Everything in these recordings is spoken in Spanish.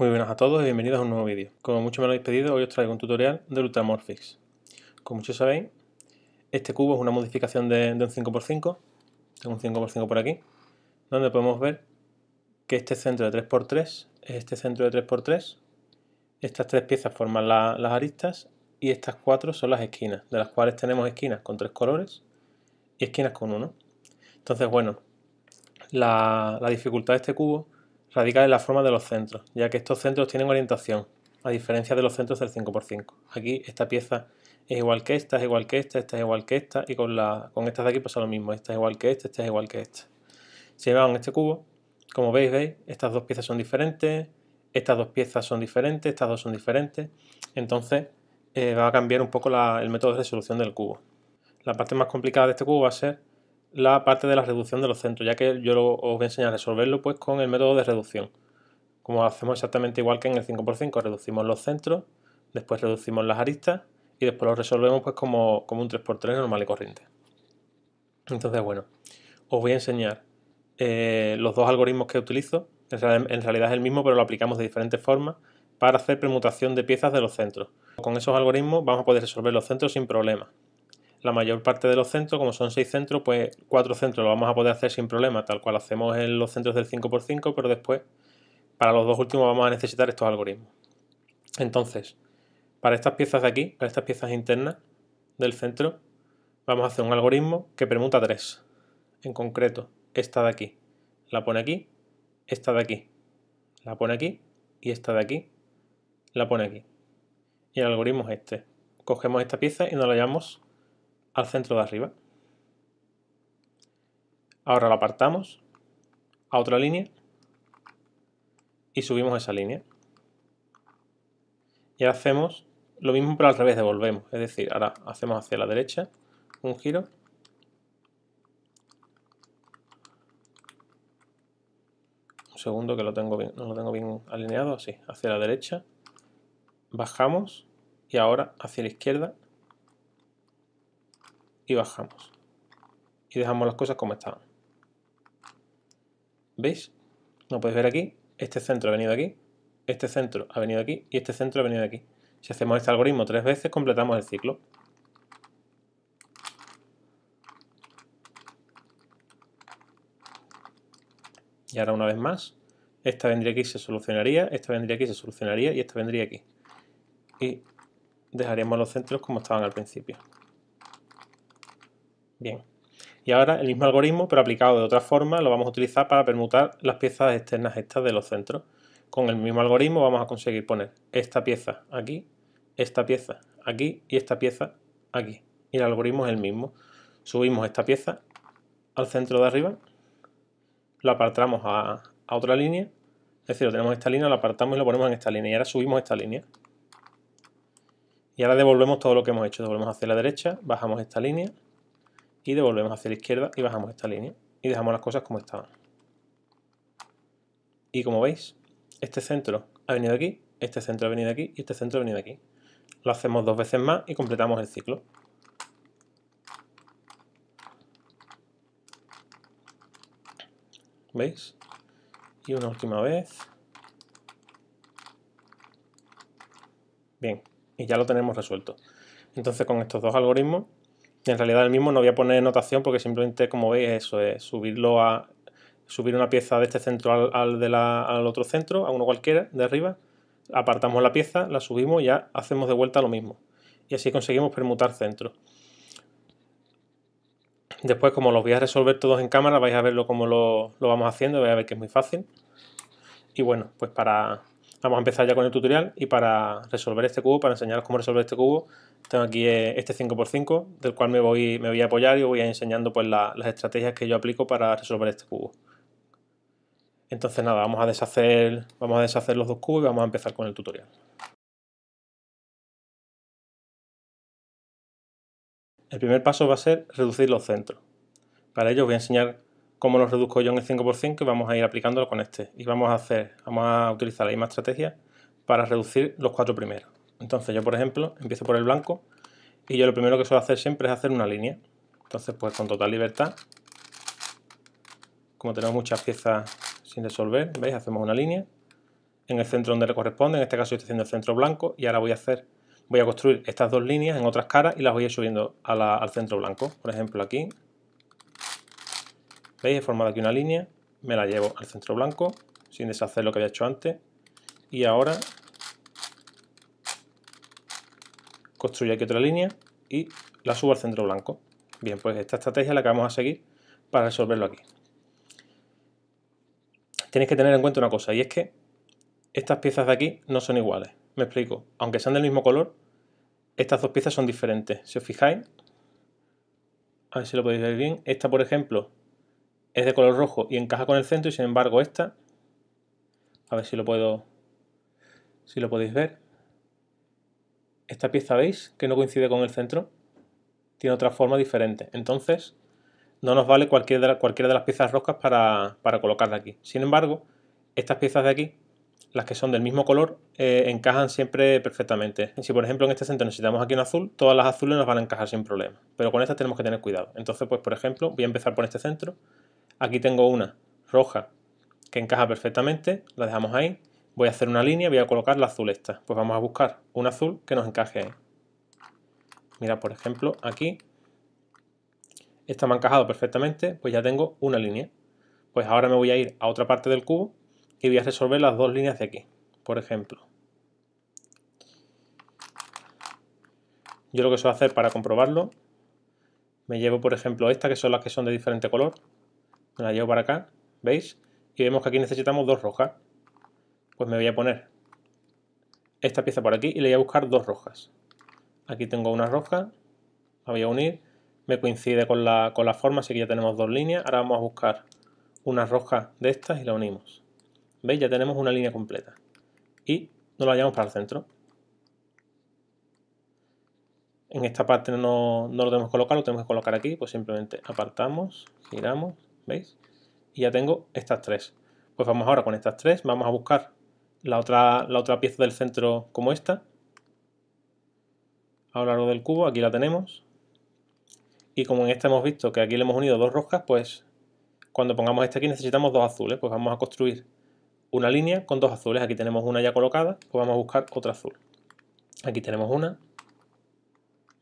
Muy buenas a todos y bienvenidos a un nuevo vídeo. Como mucho me lo habéis pedido, hoy os traigo un tutorial de Ultramorphics. Como muchos sabéis, este cubo es una modificación de, un 5x5, tengo un 5x5 por aquí, donde podemos ver que este centro de 3x3 es este centro de 3x3, estas tres piezas forman las aristas y estas cuatro son las esquinas, de las cuales tenemos esquinas con tres colores y esquinas con uno. Entonces, bueno, la dificultad de este cubo radica en la forma de los centros, ya que estos centros tienen orientación, a diferencia de los centros del 5x5. Aquí esta pieza es igual que esta, es igual que esta, esta es igual que esta, y con, la, con estas de aquí pasa lo mismo, esta es igual que esta, esta es igual que esta. Si llevamos este cubo, como veis, veis, estas dos piezas son diferentes, estas dos piezas son diferentes, estas dos son diferentes, entonces eh, va a cambiar un poco el método de resolución del cubo. La parte más complicada de este cubo va a ser la parte de la reducción de los centros, ya que yo os voy a enseñar a resolverlo pues con el método de reducción. Como hacemos exactamente igual que en el 5x5, reducimos los centros, después reducimos las aristas y después lo resolvemos pues como, un 3x3 normal y corriente. Entonces, bueno, os voy a enseñar eh, los dos algoritmos que utilizo. En realidad es el mismo, pero lo aplicamos de diferentes formas para hacer permutación de piezas de los centros. Con esos algoritmos vamos a poder resolver los centros sin problemas la mayor parte de los centros, como son seis centros, pues cuatro centros lo vamos a poder hacer sin problema, tal cual hacemos en los centros del 5x5, pero después para los dos últimos vamos a necesitar estos algoritmos. Entonces, para estas piezas de aquí, para estas piezas internas del centro, vamos a hacer un algoritmo que permuta tres. En concreto, esta de aquí. La pone aquí, esta de aquí. La pone aquí y esta de aquí. La pone aquí. Y el algoritmo es este. Cogemos esta pieza y nos la llamamos al centro de arriba. Ahora lo apartamos a otra línea y subimos esa línea. Y hacemos lo mismo pero al revés, devolvemos. Es decir, ahora hacemos hacia la derecha un giro. Un segundo que lo tengo bien, no lo tengo bien alineado, así, hacia la derecha. Bajamos y ahora hacia la izquierda y bajamos. Y dejamos las cosas como estaban. ¿Veis? no podéis ver aquí, este centro ha venido aquí, este centro ha venido aquí y este centro ha venido aquí. Si hacemos este algoritmo tres veces, completamos el ciclo. Y ahora una vez más, esta vendría aquí se solucionaría, esta vendría aquí se solucionaría y esta vendría aquí. Y dejaríamos los centros como estaban al principio. Bien. Y ahora el mismo algoritmo, pero aplicado de otra forma, lo vamos a utilizar para permutar las piezas externas estas de los centros. Con el mismo algoritmo vamos a conseguir poner esta pieza aquí, esta pieza aquí y esta pieza aquí. Y el algoritmo es el mismo. Subimos esta pieza al centro de arriba, la apartamos a, otra línea, es decir, tenemos esta línea, la apartamos y lo ponemos en esta línea. Y ahora subimos esta línea. Y ahora devolvemos todo lo que hemos hecho. Devolvemos hacia la derecha, bajamos esta línea, y devolvemos hacia la izquierda y bajamos esta línea y dejamos las cosas como estaban. Y como veis, este centro ha venido aquí, este centro ha venido aquí y este centro ha venido aquí. Lo hacemos dos veces más y completamos el ciclo. ¿Veis? Y una última vez. Bien, y ya lo tenemos resuelto. Entonces con estos dos algoritmos en realidad el mismo no voy a poner notación porque simplemente, como veis, eso es subirlo a subir una pieza de este centro al, otro centro, a uno cualquiera, de arriba, apartamos la pieza, la subimos y ya hacemos de vuelta lo mismo. Y así conseguimos permutar centro. Después, como los voy a resolver todos en cámara, vais a verlo cómo lo, lo vamos haciendo, vais a ver que es muy fácil. Y bueno, pues para, Vamos a empezar ya con el tutorial y para resolver este cubo, para enseñaros cómo resolver este cubo, tengo aquí eh, este 5x5 del cual me voy, me voy a apoyar y os voy a ir enseñando pues, las estrategias que yo aplico para resolver este cubo. Entonces nada, vamos a deshacer, vamos a deshacer los dos cubos y vamos a empezar con el tutorial. El primer paso va a ser reducir los centros. Para ello os voy a enseñar cómo lo reduzco yo en el 5% y vamos a ir aplicándolo con este. Y vamos a hacer, vamos a utilizar la misma estrategia para reducir los cuatro primeros. Entonces yo, por ejemplo, empiezo por el blanco y yo lo primero que suelo hacer siempre es hacer una línea. Entonces, pues con total libertad, como tenemos muchas piezas sin resolver, ¿veis? Hacemos una línea en el centro donde le corresponde, en este caso yo estoy haciendo el centro blanco y ahora voy a hacer, voy a construir estas dos líneas en otras caras y las voy a ir subiendo al centro blanco. Por ejemplo, aquí ¿Veis? He formado aquí una línea, me la llevo al centro blanco, sin deshacer lo que había hecho antes. Y ahora construyo aquí otra línea y la subo al centro blanco. Bien, pues esta estrategia es la que vamos a seguir para resolverlo aquí. Tenéis que tener en cuenta una cosa, y es que estas piezas de aquí no son iguales. Me explico, aunque sean del mismo color, estas dos piezas son diferentes. Si os fijáis, a ver si lo podéis ver bien, esta por ejemplo es de color rojo y encaja con el centro y sin embargo esta, a ver si lo puedo, si lo podéis ver, esta pieza veis que no coincide con el centro, tiene otra forma diferente, entonces no nos vale cualquiera de, de las piezas roscas para, para, colocarla aquí. Sin embargo, estas piezas de aquí, las que son del mismo color, eh, encajan siempre perfectamente. Si por ejemplo en este centro necesitamos aquí un azul, todas las azules nos van a encajar sin problema, pero con estas tenemos que tener cuidado. Entonces pues por ejemplo voy a empezar por este centro, Aquí tengo una roja que encaja perfectamente, la dejamos ahí. Voy a hacer una línea, voy a colocar la azul esta. Pues vamos a buscar un azul que nos encaje ahí. Mira, por ejemplo, aquí. Esta me ha encajado perfectamente, pues ya tengo una línea. Pues ahora me voy a ir a otra parte del cubo y voy a resolver las dos líneas de aquí. Por ejemplo. Yo lo que suelo hacer para comprobarlo, me llevo por ejemplo esta, que son las que son de diferente color, la llevo para acá, ¿veis? Y vemos que aquí necesitamos dos rojas. Pues me voy a poner esta pieza por aquí y le voy a buscar dos rojas. Aquí tengo una roja, la voy a unir, me coincide con la, forma, así que ya tenemos dos líneas. Ahora vamos a buscar una roja de estas y la unimos. ¿Veis? Ya tenemos una línea completa. Y nos la llevamos para el centro. En esta parte no, no lo tenemos que colocar, lo tenemos que colocar aquí, pues simplemente apartamos, giramos ¿veis? Y ya tengo estas tres. Pues vamos ahora con estas tres, vamos a buscar la otra, la otra pieza del centro como esta. A lo largo del cubo, aquí la tenemos. Y como en esta hemos visto que aquí le hemos unido dos roscas, pues cuando pongamos esta aquí necesitamos dos azules. Pues vamos a construir una línea con dos azules. Aquí tenemos una ya colocada, pues vamos a buscar otra azul. Aquí tenemos una.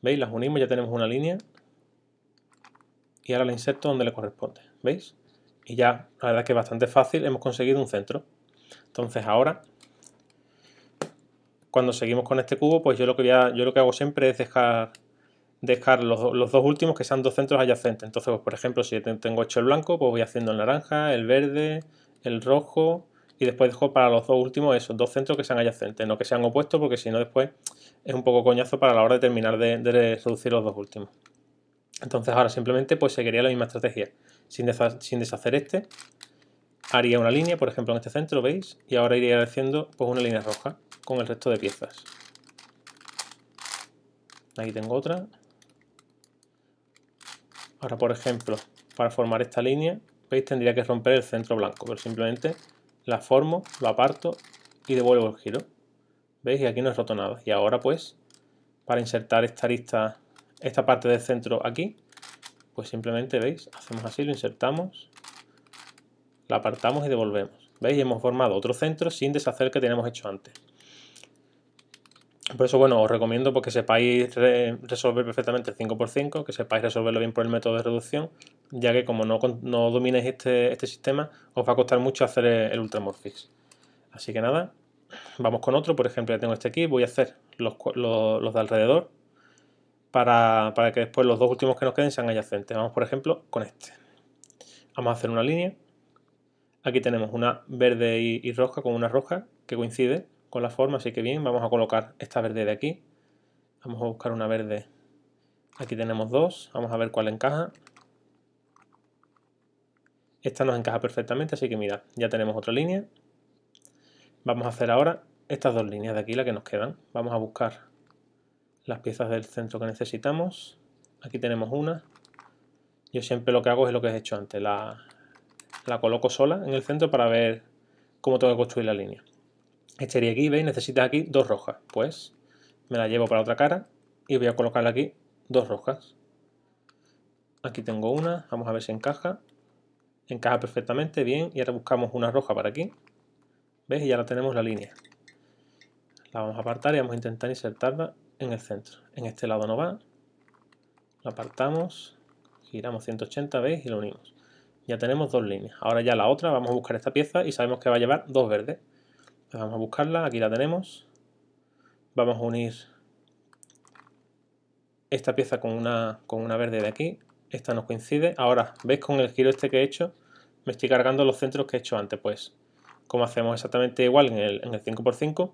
¿Veis? Las unimos, ya tenemos una línea. Y ahora la inserto donde le corresponde. ¿veis? Y ya, la verdad que es bastante fácil, hemos conseguido un centro. Entonces ahora, cuando seguimos con este cubo, pues yo lo que, yo lo que hago siempre es dejar, dejar los, dos últimos que sean dos centros adyacentes. Entonces, pues, por ejemplo, si tengo hecho el blanco, pues voy haciendo el naranja, el verde, el rojo y después dejo para los dos últimos esos dos centros que sean adyacentes, no que sean opuestos, porque si no después es un poco coñazo para la hora de terminar de, de reducir los dos últimos. Entonces ahora simplemente pues seguiría la misma estrategia sin, deshacer este, haría una línea, por ejemplo en este centro, ¿veis? Y ahora iría haciendo pues, una línea roja con el resto de piezas. Aquí tengo otra. Ahora, por ejemplo, para formar esta línea, ¿veis? Tendría que romper el centro blanco, pero simplemente la formo, lo aparto y devuelvo el giro. ¿Veis? Y aquí no he roto nada. Y ahora, pues, para insertar esta arista, esta parte del centro aquí, pues simplemente, ¿veis? Hacemos así, lo insertamos, la apartamos y devolvemos. ¿Veis? hemos formado otro centro sin deshacer que teníamos hecho antes. Por eso, bueno, os recomiendo porque pues sepáis resolver perfectamente el 5x5, que sepáis resolverlo bien por el método de reducción, ya que como no, no dominéis este, este sistema, os va a costar mucho hacer el ultramorfix. Así que nada, vamos con otro, por ejemplo, ya tengo este aquí, voy a hacer los de alrededor, para, que después los dos últimos que nos queden sean adyacentes. Vamos, por ejemplo, con este. Vamos a hacer una línea. Aquí tenemos una verde y, y roja con una roja que coincide con la forma, así que bien, vamos a colocar esta verde de aquí. Vamos a buscar una verde. Aquí tenemos dos, vamos a ver cuál encaja. Esta nos encaja perfectamente, así que mira, ya tenemos otra línea. Vamos a hacer ahora estas dos líneas de aquí, las que nos quedan. Vamos a buscar las piezas del centro que necesitamos. Aquí tenemos una. Yo siempre lo que hago es lo que he hecho antes, la, coloco sola en el centro para ver cómo tengo que construir la línea. Echaría aquí, veis, necesitas aquí dos rojas. Pues me la llevo para otra cara y voy a colocar aquí dos rojas. Aquí tengo una, vamos a ver si encaja. Encaja perfectamente, bien, y ahora buscamos una roja para aquí. ¿Ves? Y ya la tenemos la línea. La vamos a apartar y vamos a intentar insertarla en el centro. En este lado no va. Lo apartamos, giramos 180 veis, y lo unimos. Ya tenemos dos líneas. Ahora ya la otra, vamos a buscar esta pieza y sabemos que va a llevar dos verdes. Pues vamos a buscarla, aquí la tenemos. Vamos a unir esta pieza con una, con una verde de aquí. Esta nos coincide. Ahora, veis con el giro este que he hecho? Me estoy cargando los centros que he hecho antes. Pues, como hacemos exactamente igual en el, en el 5x5,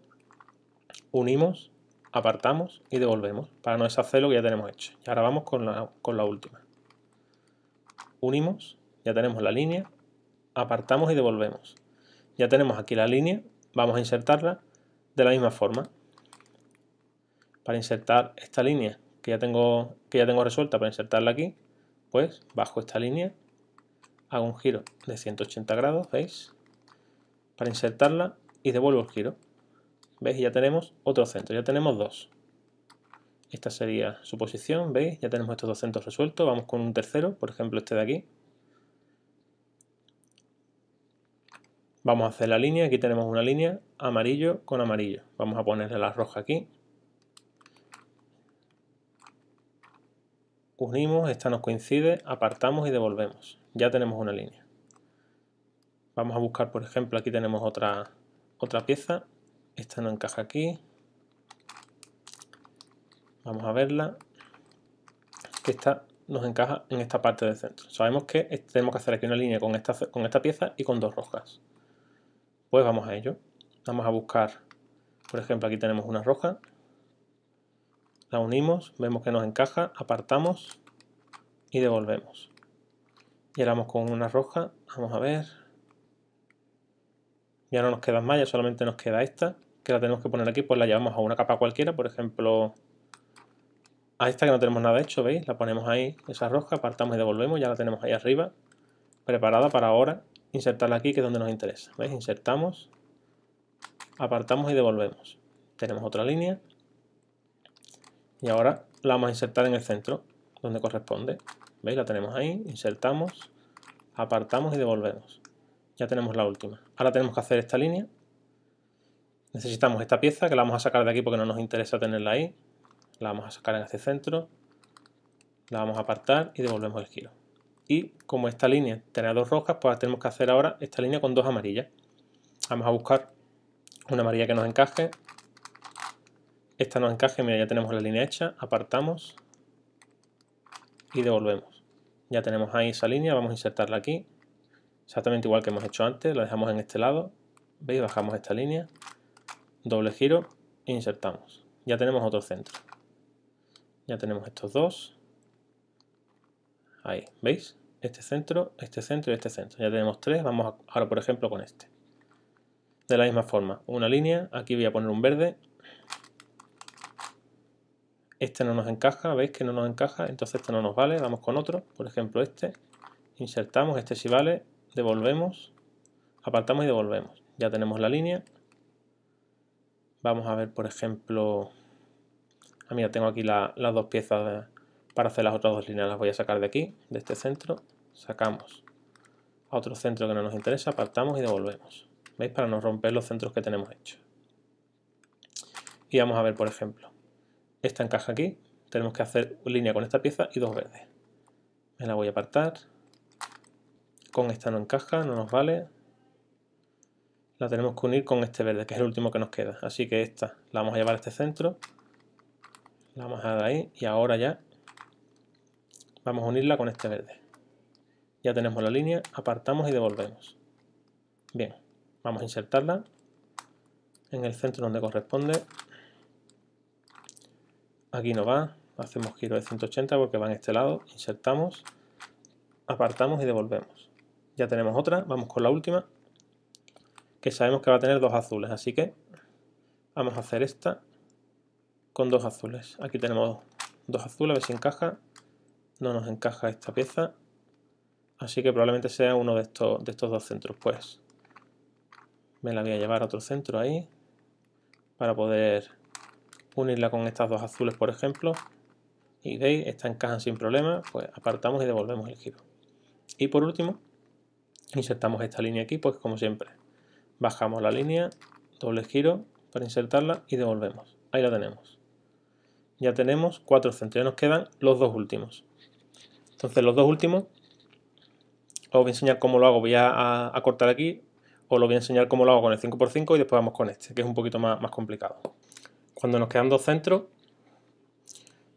unimos apartamos y devolvemos para no deshacer lo que ya tenemos hecho. Y ahora vamos con la, con la última. Unimos, ya tenemos la línea, apartamos y devolvemos. Ya tenemos aquí la línea, vamos a insertarla de la misma forma. Para insertar esta línea que ya tengo, que ya tengo resuelta, para insertarla aquí, pues bajo esta línea, hago un giro de 180 grados, ¿veis? Para insertarla y devuelvo el giro. ¿Veis? Ya tenemos otro centro, ya tenemos dos. Esta sería su posición, ¿veis? Ya tenemos estos dos centros resueltos. Vamos con un tercero, por ejemplo este de aquí. Vamos a hacer la línea, aquí tenemos una línea amarillo con amarillo. Vamos a ponerle la roja aquí. Unimos, esta nos coincide, apartamos y devolvemos. Ya tenemos una línea. Vamos a buscar, por ejemplo, aquí tenemos otra, otra pieza esta no encaja aquí. Vamos a verla. Que esta nos encaja en esta parte del centro. Sabemos que tenemos que hacer aquí una línea con esta, con esta pieza y con dos rojas. Pues vamos a ello. Vamos a buscar, por ejemplo, aquí tenemos una roja. La unimos, vemos que nos encaja, apartamos y devolvemos. Y ahora vamos con una roja, vamos a ver, ya no nos queda más, ya solamente nos queda esta, que la tenemos que poner aquí, pues la llevamos a una capa cualquiera, por ejemplo, a esta que no tenemos nada hecho, ¿veis? La ponemos ahí, esa roja, apartamos y devolvemos, ya la tenemos ahí arriba, preparada para ahora, insertarla aquí, que es donde nos interesa, ¿veis? Insertamos, apartamos y devolvemos. Tenemos otra línea, y ahora la vamos a insertar en el centro, donde corresponde. ¿Veis? La tenemos ahí, insertamos, apartamos y devolvemos. Ya tenemos la última. Ahora tenemos que hacer esta línea. Necesitamos esta pieza que la vamos a sacar de aquí porque no nos interesa tenerla ahí. La vamos a sacar en este centro. La vamos a apartar y devolvemos el giro. Y como esta línea tenía dos rojas, pues tenemos que hacer ahora esta línea con dos amarillas. Vamos a buscar una amarilla que nos encaje. Esta nos encaje, mira, ya tenemos la línea hecha. Apartamos y devolvemos. Ya tenemos ahí esa línea, vamos a insertarla aquí exactamente igual que hemos hecho antes, la dejamos en este lado, veis, bajamos esta línea, doble giro, insertamos. Ya tenemos otro centro. Ya tenemos estos dos. Ahí, ¿veis? Este centro, este centro y este centro. Ya tenemos tres, vamos ahora por ejemplo con este. De la misma forma, una línea, aquí voy a poner un verde. Este no nos encaja, ¿veis que no nos encaja? Entonces este no nos vale, vamos con otro, por ejemplo este. Insertamos, este sí vale, devolvemos, apartamos y devolvemos. Ya tenemos la línea. Vamos a ver, por ejemplo... mí ah, mira, tengo aquí las dos piezas para hacer las otras dos líneas. Las voy a sacar de aquí, de este centro. Sacamos a otro centro que no nos interesa, apartamos y devolvemos. ¿Veis? Para no romper los centros que tenemos hechos. Y vamos a ver, por ejemplo, esta encaja aquí. Tenemos que hacer línea con esta pieza y dos verdes. Me la voy a apartar con esta no encaja, no nos vale. La tenemos que unir con este verde, que es el último que nos queda. Así que esta la vamos a llevar a este centro. La vamos a dar ahí y ahora ya vamos a unirla con este verde. Ya tenemos la línea, apartamos y devolvemos. Bien, vamos a insertarla en el centro donde corresponde. Aquí no va, hacemos giro de 180 porque va en este lado, insertamos, apartamos y devolvemos. Ya tenemos otra, vamos con la última, que sabemos que va a tener dos azules, así que vamos a hacer esta con dos azules. Aquí tenemos dos azules, a ver si encaja. No nos encaja esta pieza, así que probablemente sea uno de estos, de estos dos centros. Pues me la voy a llevar a otro centro ahí, para poder unirla con estas dos azules, por ejemplo. Y veis, esta encaja sin problema, pues apartamos y devolvemos el giro. Y por último, insertamos esta línea aquí, pues como siempre. Bajamos la línea, doble giro para insertarla y devolvemos. Ahí la tenemos. Ya tenemos cuatro centros, ya nos quedan los dos últimos. Entonces los dos últimos, os voy a enseñar cómo lo hago, voy a, cortar aquí, os lo voy a enseñar cómo lo hago con el 5x5 y después vamos con este, que es un poquito más, más complicado. Cuando nos quedan dos centros,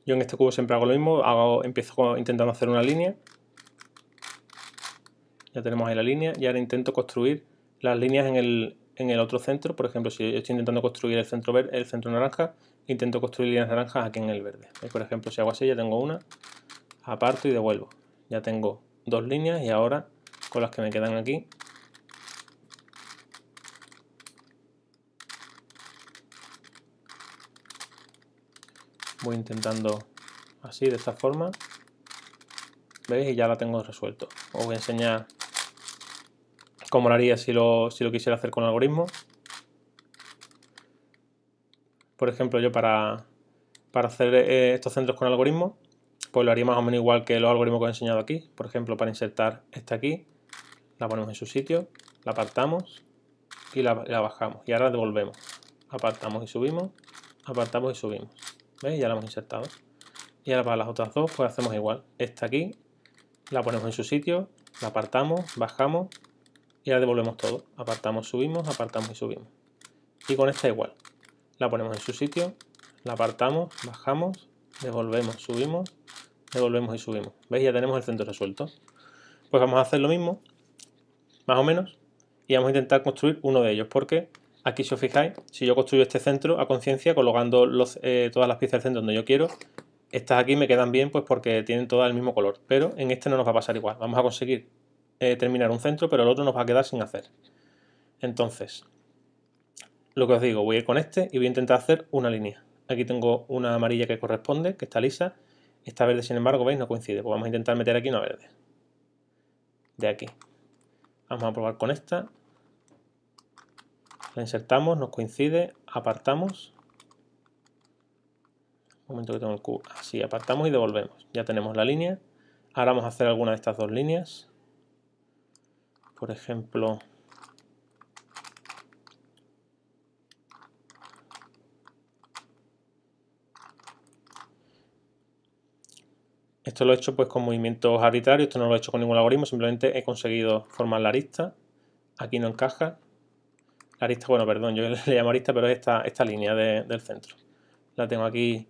yo en este cubo siempre hago lo mismo, hago, empiezo intentando hacer una línea, ya tenemos ahí la línea y ahora intento construir las líneas en el, otro centro. Por ejemplo, si estoy intentando construir el centro verde, el centro naranja, intento construir líneas naranjas aquí en el verde. Eh, por ejemplo, si hago así, ya tengo una, aparto y devuelvo. Ya tengo dos líneas y ahora con las que me quedan aquí voy intentando así de esta forma veis y ya la tengo resuelto os voy a enseñar como lo haría si lo, quisiera hacer con algoritmos. algoritmo. Por ejemplo, yo para, hacer eh, estos centros con algoritmos, pues lo haría más o menos igual que los algoritmos que he enseñado aquí. Por ejemplo, para insertar esta aquí, la ponemos en su sitio, la apartamos y la, bajamos. Y ahora devolvemos. Apartamos y subimos, apartamos y subimos. ¿Veis? Ya la hemos insertado. Y ahora para las otras dos, pues hacemos igual. Esta aquí, la ponemos en su sitio, la apartamos, bajamos y ahora devolvemos todo. Apartamos, subimos, apartamos y subimos. Y con esta igual. La ponemos en su sitio, la apartamos, bajamos, devolvemos, subimos, devolvemos y subimos. ¿Veis? Ya tenemos el centro resuelto. Pues vamos a hacer lo mismo, más o menos, y vamos a intentar construir uno de ellos, porque aquí si os fijáis, si yo construyo este centro a conciencia, colocando eh, todas las piezas del centro donde yo quiero, estas aquí me quedan bien pues porque tienen todas el mismo color, pero en este no nos va a pasar igual. Vamos a conseguir eh, terminar un centro, pero el otro nos va a quedar sin hacer. Entonces, lo que os digo, voy a ir con este y voy a intentar hacer una línea. Aquí tengo una amarilla que corresponde, que está lisa. Esta verde, sin embargo, veis, no coincide. Pues vamos a intentar meter aquí una verde. De aquí. Vamos a probar con esta. La insertamos, nos coincide, apartamos. Un momento que tengo el cubo. Así, apartamos y devolvemos. Ya tenemos la línea. Ahora vamos a hacer alguna de estas dos líneas por ejemplo, Esto lo he hecho pues con movimientos arbitrarios, esto no lo he hecho con ningún algoritmo, simplemente he conseguido formar la arista. Aquí no encaja. La arista, bueno, perdón, yo le llamo arista, pero es esta, línea del centro. La tengo aquí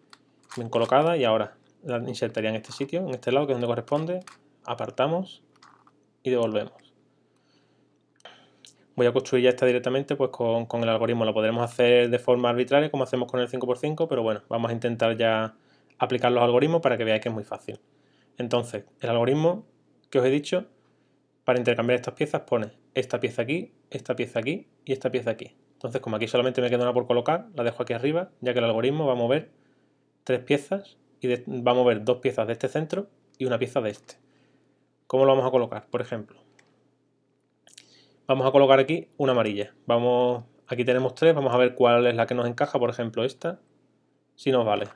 bien colocada y ahora la insertaría en este sitio, en este lado que es donde corresponde. Apartamos y devolvemos voy a construir ya esta directamente pues con, el algoritmo. La podremos hacer de forma arbitraria como hacemos con el 5x5, pero bueno, vamos a intentar ya aplicar los algoritmos para que veáis que es muy fácil. Entonces, el algoritmo que os he dicho, para intercambiar estas piezas pone esta pieza aquí, esta pieza aquí y esta pieza aquí. Entonces, como aquí solamente me queda una por colocar, la dejo aquí arriba, ya que el algoritmo va a mover tres piezas y va a mover dos piezas de este centro y una pieza de este. ¿Cómo lo vamos a colocar? Por ejemplo, vamos a colocar aquí una amarilla. Vamos, aquí tenemos tres, vamos a ver cuál es la que nos encaja, por ejemplo esta, si nos vale.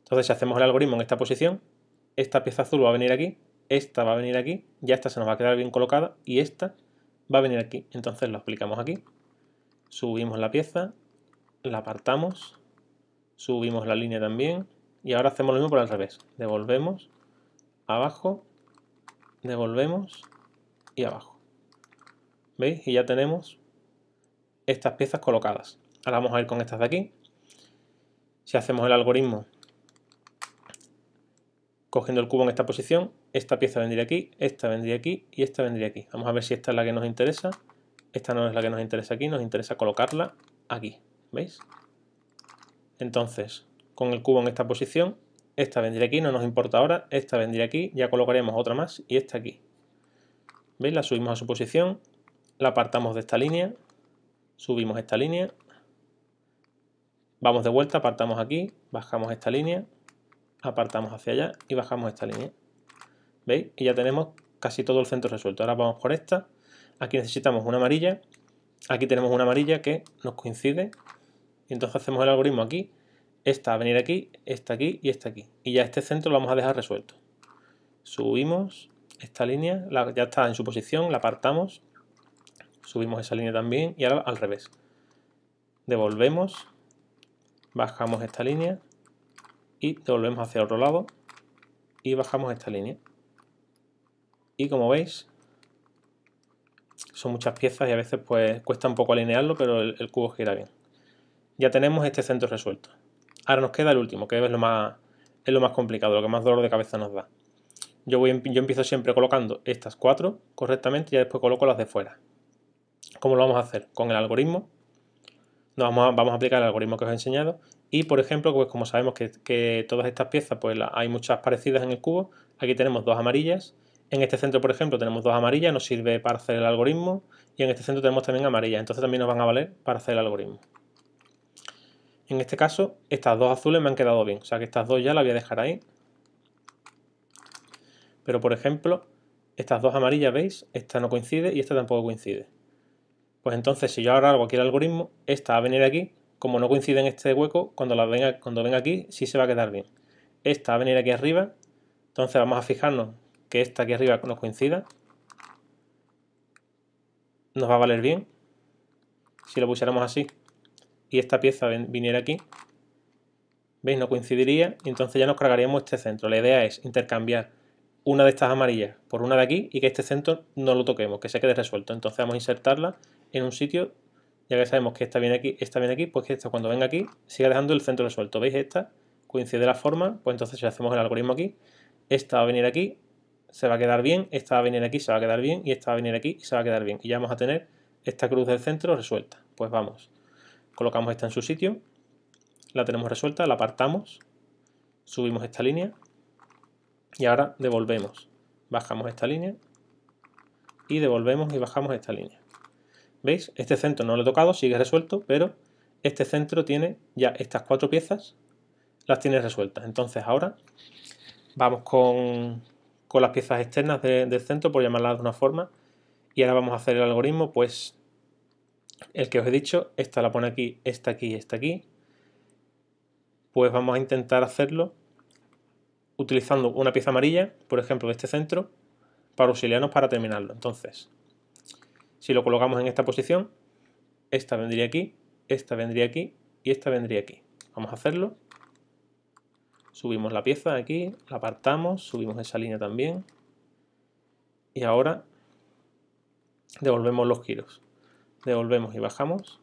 Entonces si hacemos el algoritmo en esta posición, esta pieza azul va a venir aquí, esta va a venir aquí, ya esta se nos va a quedar bien colocada y esta va a venir aquí. Entonces lo aplicamos aquí, subimos la pieza, la apartamos, subimos la línea también y ahora hacemos lo mismo por el revés. Devolvemos, abajo, devolvemos y abajo. ¿Veis? Y ya tenemos estas piezas colocadas. Ahora vamos a ir con estas de aquí. Si hacemos el algoritmo cogiendo el cubo en esta posición, esta pieza vendría aquí, esta vendría aquí y esta vendría aquí. Vamos a ver si esta es la que nos interesa. Esta no es la que nos interesa aquí, nos interesa colocarla aquí. ¿Veis? Entonces, con el cubo en esta posición, esta vendría aquí, no nos importa ahora, esta vendría aquí, ya colocaremos otra más y esta aquí. ¿Veis? La subimos a su posición, la apartamos de esta línea, subimos esta línea, vamos de vuelta, apartamos aquí, bajamos esta línea, apartamos hacia allá y bajamos esta línea. ¿Veis? Y ya tenemos casi todo el centro resuelto. Ahora vamos por esta. Aquí necesitamos una amarilla. Aquí tenemos una amarilla que nos coincide. Y entonces hacemos el algoritmo aquí. Esta va a venir aquí, esta aquí y esta aquí. Y ya este centro lo vamos a dejar resuelto. Subimos esta línea, ya está en su posición, la apartamos subimos esa línea también y ahora al revés. Devolvemos, bajamos esta línea y devolvemos hacia otro lado y bajamos esta línea. Y como veis, son muchas piezas y a veces pues cuesta un poco alinearlo, pero el, cubo gira bien. Ya tenemos este centro resuelto. Ahora nos queda el último, que es lo más, es lo más complicado, lo que más dolor de cabeza nos da. Yo, voy, yo empiezo siempre colocando estas cuatro correctamente y ya después coloco las de fuera. ¿Cómo lo vamos a hacer? Con el algoritmo. vamos, a, aplicar el algoritmo que os he enseñado. Y por ejemplo, pues como sabemos que, todas estas piezas, pues hay muchas parecidas en el cubo. Aquí tenemos dos amarillas. En este centro, por ejemplo, tenemos dos amarillas, nos sirve para hacer el algoritmo. Y en este centro tenemos también amarillas, entonces también nos van a valer para hacer el algoritmo. En este caso, estas dos azules me han quedado bien. O sea que estas dos ya las voy a dejar ahí. Pero por ejemplo, estas dos amarillas, ¿veis? Esta no coincide y esta tampoco coincide. Pues entonces, si yo ahora hago aquí el algoritmo, esta va a venir aquí, como no coincide en este hueco, cuando, la venga, cuando venga aquí sí se va a quedar bien. Esta va a venir aquí arriba, entonces vamos a fijarnos que esta aquí arriba nos coincida. Nos va a valer bien. Si lo pusiéramos así y esta pieza viniera aquí, ¿veis? No coincidiría y entonces ya nos cargaríamos este centro. La idea es intercambiar una de estas amarillas por una de aquí y que este centro no lo toquemos, que se quede resuelto. Entonces vamos a insertarla en un sitio, ya que sabemos que esta viene aquí, esta viene aquí, pues que esta cuando venga aquí siga dejando el centro resuelto. ¿Veis? Esta coincide la forma, pues entonces si hacemos el algoritmo aquí, esta va a venir aquí, se va a quedar bien, esta va a venir aquí, se va a quedar bien, y esta va a venir aquí y se va a quedar bien. Y ya vamos a tener esta cruz del centro resuelta. Pues vamos, colocamos esta en su sitio, la tenemos resuelta, la apartamos, subimos esta línea y ahora devolvemos. Bajamos esta línea y devolvemos y bajamos esta línea. ¿Veis? Este centro no lo he tocado, sigue resuelto, pero este centro tiene ya estas cuatro piezas, las tiene resueltas. Entonces ahora vamos con, las piezas externas del centro, por llamarlas de una forma, y ahora vamos a hacer el algoritmo, pues el que os he dicho, esta la pone aquí, esta aquí, esta aquí, pues vamos a intentar hacerlo utilizando una pieza amarilla, por ejemplo, de este centro, para auxiliarnos para terminarlo. Entonces, si lo colocamos en esta posición, esta vendría aquí, esta vendría aquí y esta vendría aquí. Vamos a hacerlo. Subimos la pieza aquí, la apartamos, subimos esa línea también. Y ahora devolvemos los giros. Devolvemos y bajamos.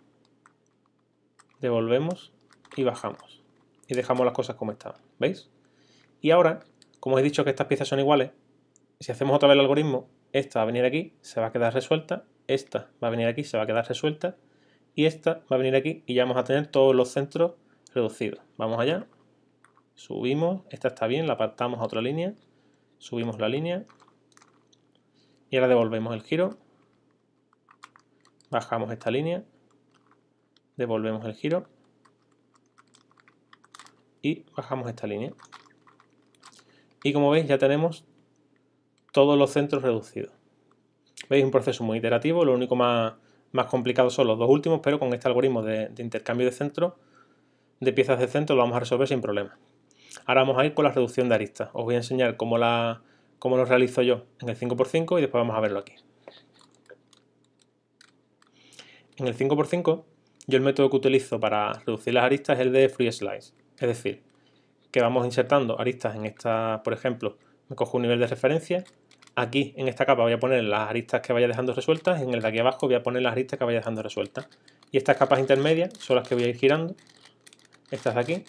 Devolvemos y bajamos. Y dejamos las cosas como estaban. ¿Veis? Y ahora, como he dicho que estas piezas son iguales, si hacemos otra vez el algoritmo, esta va a venir aquí, se va a quedar resuelta esta va a venir aquí, se va a quedar resuelta, y esta va a venir aquí y ya vamos a tener todos los centros reducidos. Vamos allá, subimos, esta está bien, la apartamos a otra línea, subimos la línea, y ahora devolvemos el giro, bajamos esta línea, devolvemos el giro, y bajamos esta línea. Y como veis ya tenemos todos los centros reducidos. Veis, un proceso muy iterativo, lo único más, complicado son los dos últimos, pero con este algoritmo de, intercambio de centro, de piezas de centro, lo vamos a resolver sin problemas. Ahora vamos a ir con la reducción de aristas. Os voy a enseñar cómo, la, cómo lo realizo yo en el 5x5 y después vamos a verlo aquí. En el 5x5, yo el método que utilizo para reducir las aristas es el de free slice. Es decir, que vamos insertando aristas en esta, por ejemplo, me cojo un nivel de referencia, aquí en esta capa voy a poner las aristas que vaya dejando resueltas, en el de aquí abajo voy a poner las aristas que vaya dejando resueltas. Y estas capas intermedias son las que voy a ir girando, estas de aquí,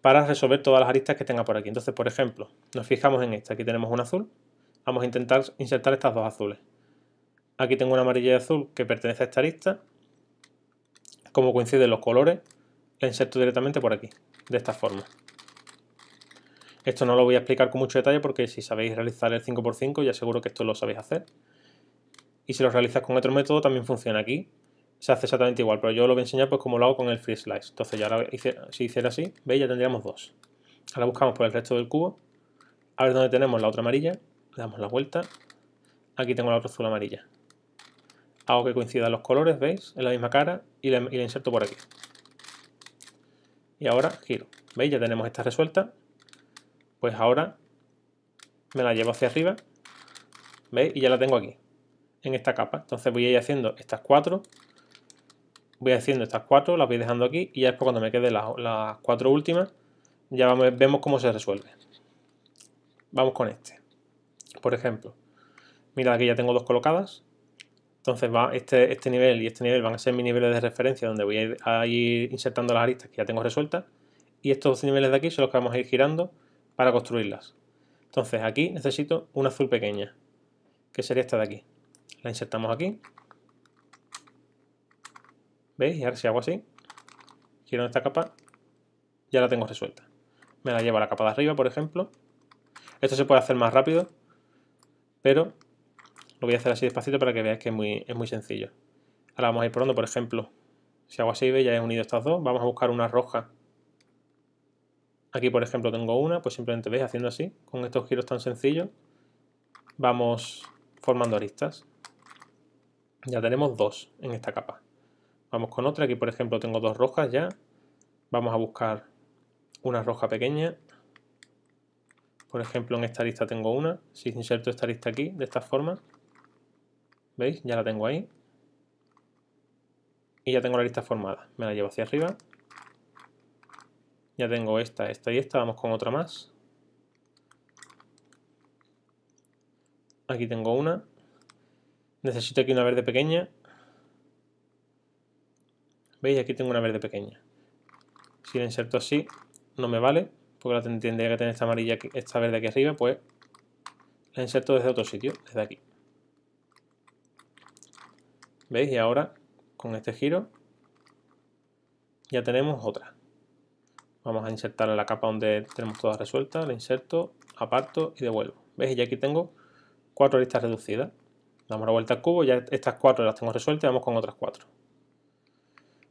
para resolver todas las aristas que tenga por aquí. Entonces, por ejemplo, nos fijamos en esta, aquí tenemos un azul, vamos a intentar insertar estas dos azules. Aquí tengo una amarilla y azul que pertenece a esta arista. Como coinciden los colores, la inserto directamente por aquí, de esta forma. Esto no lo voy a explicar con mucho detalle porque si sabéis realizar el 5x5 ya seguro que esto lo sabéis hacer. Y si lo realizas con otro método también funciona aquí. Se hace exactamente igual, pero yo lo voy a enseñar pues como lo hago con el free slice. Entonces ya ahora, si hiciera así, veis, ya tendríamos dos. Ahora buscamos por el resto del cubo. A ver dónde tenemos la otra amarilla. Le damos la vuelta. Aquí tengo la otra azul amarilla. Hago que coincidan los colores, ¿veis? En la misma cara y le y la inserto por aquí. Y ahora giro. ¿Veis? Ya tenemos esta resuelta pues ahora me la llevo hacia arriba, ¿veis? Y ya la tengo aquí, en esta capa. Entonces voy a ir haciendo estas cuatro, voy haciendo estas cuatro, las voy dejando aquí y ya después cuando me queden las, cuatro últimas, ya vemos cómo se resuelve. Vamos con este. Por ejemplo, mirad aquí ya tengo dos colocadas. Entonces va este, este nivel y este nivel van a ser mis niveles de referencia donde voy a ir, insertando las aristas que ya tengo resueltas. Y estos dos niveles de aquí son los que vamos a ir girando para construirlas. Entonces aquí necesito una azul pequeña, que sería esta de aquí. La insertamos aquí. ¿Veis? Y ahora si hago así, quiero esta capa, ya la tengo resuelta. Me la llevo a la capa de arriba, por ejemplo. Esto se puede hacer más rápido, pero lo voy a hacer así despacito para que veáis que es muy, es muy sencillo. Ahora vamos a ir probando, por ejemplo, si hago así, veis, ya he unido estas dos. Vamos a buscar una roja Aquí, por ejemplo, tengo una, pues simplemente veis haciendo así, con estos giros tan sencillos, vamos formando aristas. Ya tenemos dos en esta capa. Vamos con otra, aquí por ejemplo tengo dos rojas ya. Vamos a buscar una roja pequeña. Por ejemplo, en esta arista tengo una. Si inserto esta arista aquí, de esta forma, ¿veis? Ya la tengo ahí. Y ya tengo la arista formada. Me la llevo hacia arriba ya tengo esta, esta y esta. Vamos con otra más. Aquí tengo una. Necesito aquí una verde pequeña. ¿Veis? Aquí tengo una verde pequeña. Si la inserto así, no me vale, porque la tendría que tener esta amarilla, esta verde aquí arriba, pues la inserto desde otro sitio, desde aquí. ¿Veis? Y ahora, con este giro, ya tenemos otra. Vamos a insertar en la capa donde tenemos todas resueltas, la inserto, aparto y devuelvo. ¿Veis? Y aquí tengo cuatro listas reducidas. Damos la vuelta al cubo, ya estas cuatro las tengo resueltas y vamos con otras cuatro.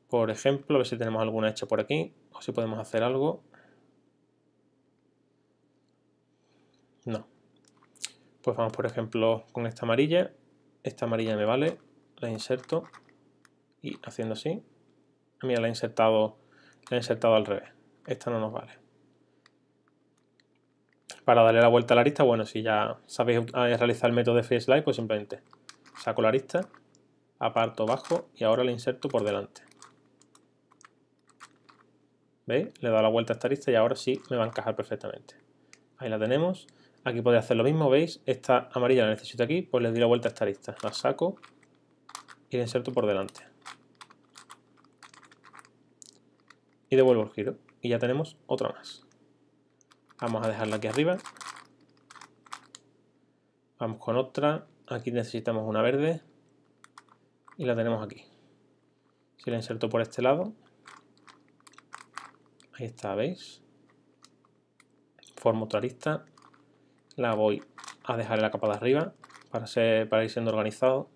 Por ejemplo, a ver si tenemos alguna hecha por aquí o si podemos hacer algo. No. Pues vamos, por ejemplo, con esta amarilla. Esta amarilla me vale, la inserto y haciendo así. Mira, la he insertado, la he insertado al revés. Esta no nos vale. Para darle la vuelta a la arista, bueno, si ya sabéis realizar el método de Face slide, pues simplemente saco la arista, aparto bajo y ahora la inserto por delante. ¿Veis? Le he dado la vuelta a esta arista y ahora sí me va a encajar perfectamente. Ahí la tenemos. Aquí podéis hacer lo mismo, ¿veis? Esta amarilla la necesito aquí, pues le doy la vuelta a esta arista. La saco y la inserto por delante. Y devuelvo el giro y ya tenemos otra más. Vamos a dejarla aquí arriba. Vamos con otra. Aquí necesitamos una verde. Y la tenemos aquí. Si la inserto por este lado. Ahí está, ¿veis? Formo otra lista. La voy a dejar en la capa de arriba para, ser, para ir siendo organizado.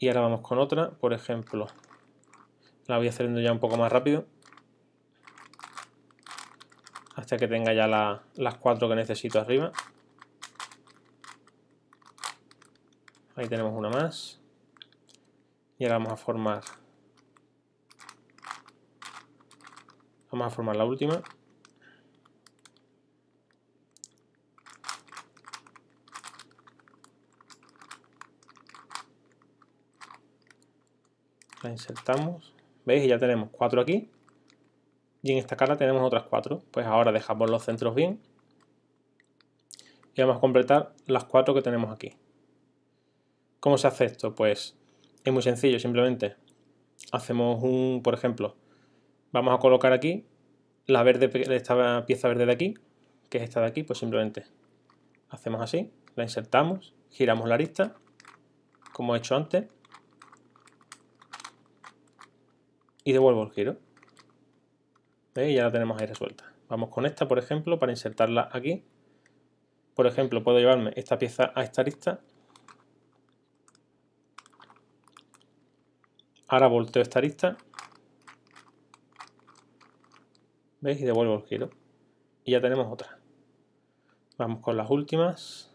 Y ahora vamos con otra. Por ejemplo, la voy haciendo ya un poco más rápido hasta que tenga ya las cuatro que necesito arriba. Ahí tenemos una más. Y ahora vamos a formar. Vamos a formar la última. La insertamos. ¿Veis? ya tenemos cuatro aquí y en esta cara tenemos otras cuatro. Pues ahora dejamos los centros bien. Y vamos a completar las cuatro que tenemos aquí. ¿Cómo se hace esto? Pues es muy sencillo, simplemente hacemos un, por ejemplo, vamos a colocar aquí la verde, esta pieza verde de aquí, que es esta de aquí, pues simplemente hacemos así, la insertamos, giramos la arista, como he hecho antes, y devuelvo el giro. Ya la tenemos ahí resuelta. Vamos con esta, por ejemplo, para insertarla aquí. Por ejemplo, puedo llevarme esta pieza a esta lista. Ahora volteo esta arista. ¿Veis? Y devuelvo el giro. Y ya tenemos otra. Vamos con las últimas.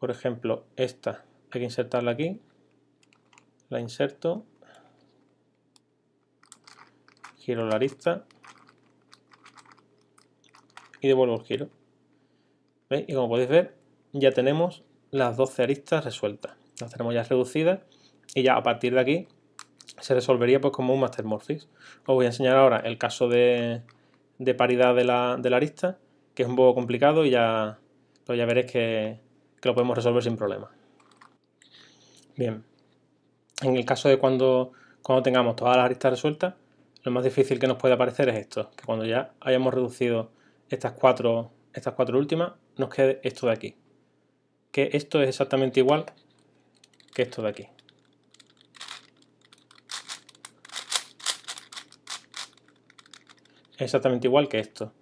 Por ejemplo, esta. Hay que insertarla aquí. La inserto. Giro la arista y devuelvo el giro. Y como podéis ver, ya tenemos las 12 aristas resueltas. Las tenemos ya reducidas y ya a partir de aquí se resolvería pues como un Master Morphis. Os voy a enseñar ahora el caso de, de paridad de la, arista, que es un poco complicado y ya, lo ya veréis que, que lo podemos resolver sin problema. Bien, en el caso de cuando, cuando tengamos todas las aristas resueltas, lo más difícil que nos puede aparecer es esto, que cuando ya hayamos reducido estas cuatro, estas cuatro últimas, nos quede esto de aquí. Que esto es exactamente igual que esto de aquí. Exactamente igual que esto.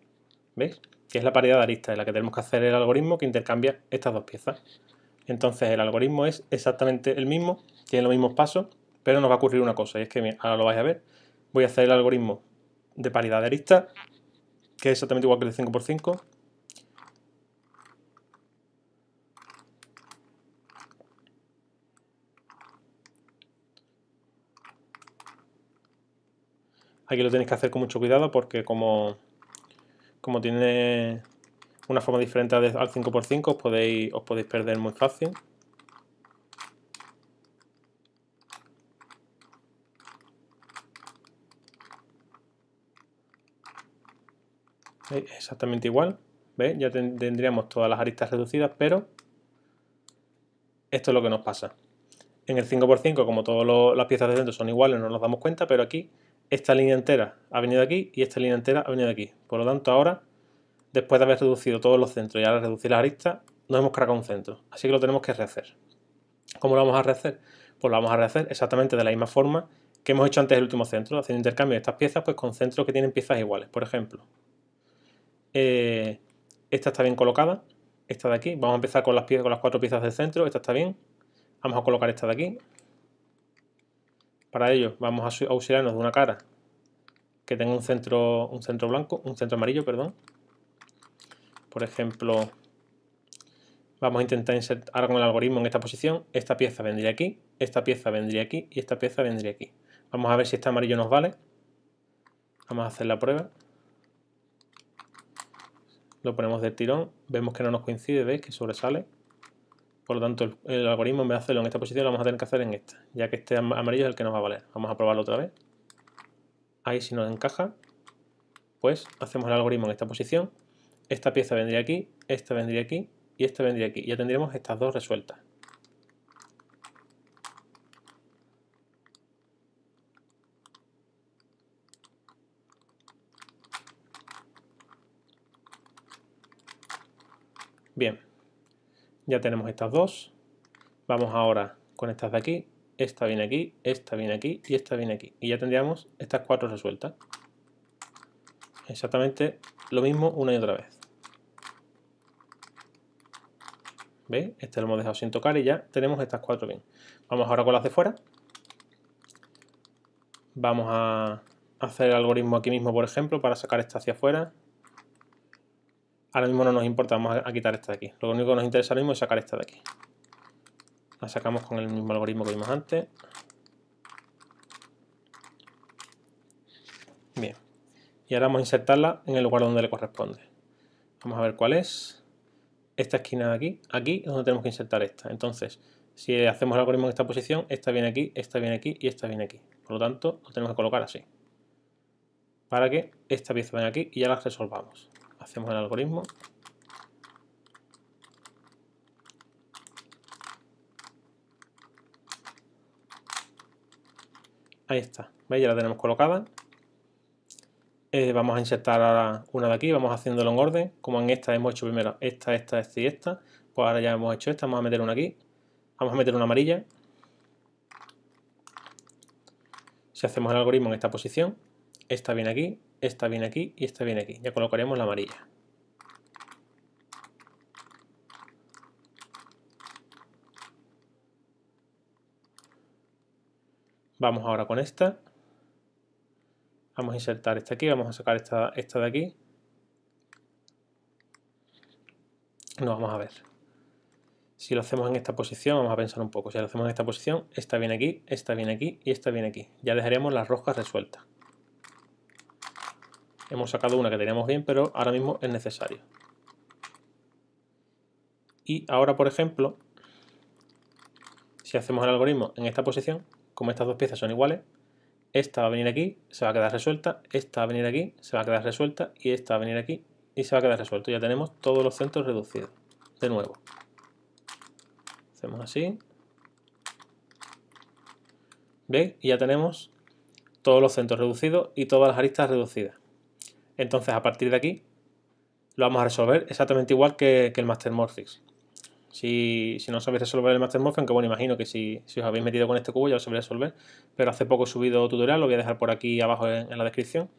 ¿Veis? Que es la paridad de arista, en la que tenemos que hacer el algoritmo que intercambia estas dos piezas. Entonces el algoritmo es exactamente el mismo, tiene los mismos pasos, pero nos va a ocurrir una cosa, y es que ahora lo vais a ver. Voy a hacer el algoritmo de paridad de arista que es exactamente igual que el 5x5. Aquí lo tenéis que hacer con mucho cuidado porque como, como tiene una forma diferente al 5x5 os podéis, os podéis perder muy fácil. Exactamente igual. Ya tendríamos todas las aristas reducidas, pero esto es lo que nos pasa. En el 5x5, como todas las piezas de centro son iguales, no nos damos cuenta, pero aquí esta línea entera ha venido aquí y esta línea entera ha venido aquí. Por lo tanto, ahora, después de haber reducido todos los centros y ahora reducir las aristas, nos hemos cargado un centro. Así que lo tenemos que rehacer. ¿Cómo lo vamos a rehacer? Pues lo vamos a rehacer exactamente de la misma forma que hemos hecho antes el último centro, haciendo intercambio de estas piezas pues con centros que tienen piezas iguales. Por ejemplo, eh, esta está bien colocada, esta de aquí. Vamos a empezar con las, las cuatro piezas del centro, esta está bien. Vamos a colocar esta de aquí. Para ello vamos a auxiliarnos de una cara que tenga un centro, blanco, un centro amarillo, perdón. Por ejemplo, vamos a intentar insertar con el algoritmo en esta posición. Esta pieza vendría aquí, esta pieza vendría aquí y esta pieza vendría aquí. Vamos a ver si este amarillo nos vale. Vamos a hacer la prueba lo ponemos de tirón, vemos que no nos coincide, veis que sobresale. Por lo tanto, el, algoritmo en vez de hacerlo en esta posición lo vamos a tener que hacer en esta, ya que este amarillo es el que nos va a valer. Vamos a probarlo otra vez. Ahí si nos encaja, pues hacemos el algoritmo en esta posición. Esta pieza vendría aquí, esta vendría aquí y esta vendría aquí. Ya tendríamos estas dos resueltas. Bien, ya tenemos estas dos. Vamos ahora con estas de aquí. Esta viene aquí, esta viene aquí y esta viene aquí. Y ya tendríamos estas cuatro resueltas. Exactamente lo mismo una y otra vez. ¿Veis? Este lo hemos dejado sin tocar y ya tenemos estas cuatro bien. Vamos ahora con las de fuera. Vamos a hacer el algoritmo aquí mismo, por ejemplo, para sacar esta hacia afuera. Ahora mismo no nos importa, vamos a, quitar esta de aquí. Lo único que nos interesa ahora mismo es sacar esta de aquí. La sacamos con el mismo algoritmo que vimos antes. Bien. Y ahora vamos a insertarla en el lugar donde le corresponde. Vamos a ver cuál es. Esta esquina de aquí. Aquí es donde tenemos que insertar esta. Entonces, si hacemos el algoritmo en esta posición, esta viene aquí, esta viene aquí y esta viene aquí. Por lo tanto, lo tenemos que colocar así. Para que esta pieza venga aquí y ya las resolvamos hacemos el algoritmo. Ahí está, ¿veis? Ya la tenemos colocada. Eh, vamos a insertar una de aquí, vamos haciéndolo en orden. Como en esta hemos hecho primero esta, esta, esta y esta, pues ahora ya hemos hecho esta, vamos a meter una aquí. Vamos a meter una amarilla. Si hacemos el algoritmo en esta posición, esta viene aquí, esta viene aquí y esta viene aquí. Ya colocaremos la amarilla. Vamos ahora con esta. Vamos a insertar esta aquí, vamos a sacar esta, esta de aquí. No, vamos a ver. Si lo hacemos en esta posición, vamos a pensar un poco. Si lo hacemos en esta posición, esta viene aquí, esta viene aquí y esta viene aquí. Ya dejaremos las roscas resueltas. Hemos sacado una que teníamos bien, pero ahora mismo es necesario. Y ahora, por ejemplo, si hacemos el algoritmo en esta posición, como estas dos piezas son iguales, esta va a venir aquí, se va a quedar resuelta, esta va a venir aquí, se va a quedar resuelta y esta va a venir aquí y se va a quedar resuelto. Ya tenemos todos los centros reducidos. De nuevo. Hacemos así. ¿Veis? Y ya tenemos todos los centros reducidos y todas las aristas reducidas. Entonces, a partir de aquí, lo vamos a resolver exactamente igual que, el Master Morphix. Si, no sabéis resolver el Master Morphix, aunque bueno, imagino que si, os habéis metido con este cubo ya lo sabréis resolver, pero hace poco he subido tutorial, lo voy a dejar por aquí abajo en, la descripción.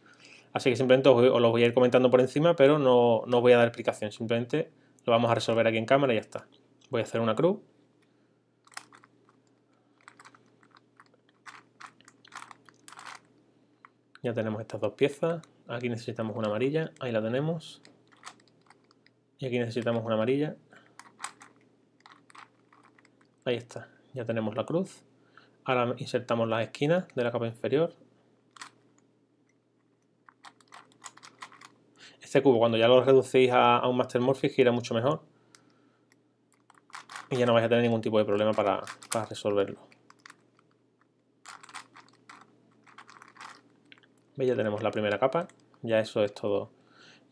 Así que simplemente os, lo voy a ir comentando por encima, pero no, no os voy a dar explicación, simplemente lo vamos a resolver aquí en cámara y ya está. Voy a hacer una cruz. Ya tenemos estas dos piezas. Aquí necesitamos una amarilla, ahí la tenemos. Y aquí necesitamos una amarilla. Ahí está, ya tenemos la cruz. Ahora insertamos las esquinas de la capa inferior. Este cubo, cuando ya lo reducís a, un Master Morphic, gira mucho mejor. Y ya no vais a tener ningún tipo de problema para, para resolverlo. Ya tenemos la primera capa. Ya eso es todo.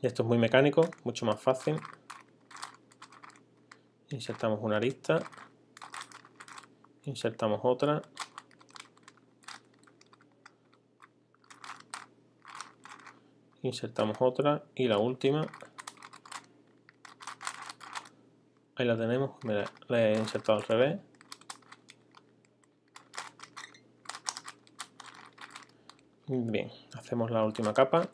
Y esto es muy mecánico, mucho más fácil. Insertamos una lista. Insertamos otra. Insertamos otra. Y la última. Ahí la tenemos. Mira, la he insertado al revés. Bien, hacemos la última capa.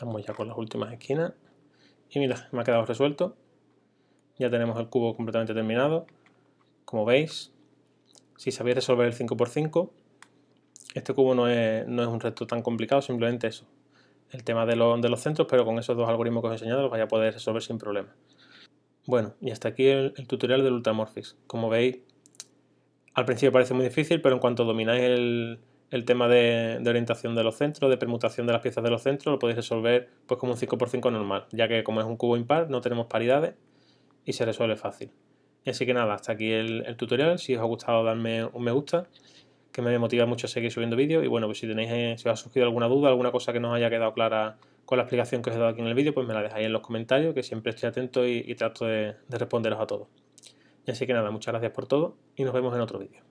Vamos ya con las últimas esquinas. Y mira, me ha quedado resuelto. Ya tenemos el cubo completamente terminado. Como veis, si sabéis resolver el 5x5, este cubo no es, un reto tan complicado, simplemente eso. El tema de, los centros, pero con esos dos algoritmos que os he enseñado los vais a poder resolver sin problema. Bueno, y hasta aquí el, tutorial del Ultramorphics. Como veis, al principio parece muy difícil, pero en cuanto domináis el, el tema de, orientación de los centros, de permutación de las piezas de los centros, lo podéis resolver pues como un 5x5 normal, ya que como es un cubo impar no tenemos paridades y se resuelve fácil. así que nada, hasta aquí el, tutorial, si os ha gustado darme un me gusta, que me motiva mucho a seguir subiendo vídeos y bueno, pues si tenéis, eh, si os ha surgido alguna duda, alguna cosa que no os haya quedado clara con la explicación que os he dado aquí en el vídeo, pues me la dejáis en los comentarios, que siempre estoy atento y, trato de, de responderos a todos. así que nada, muchas gracias por todo y nos vemos en otro vídeo.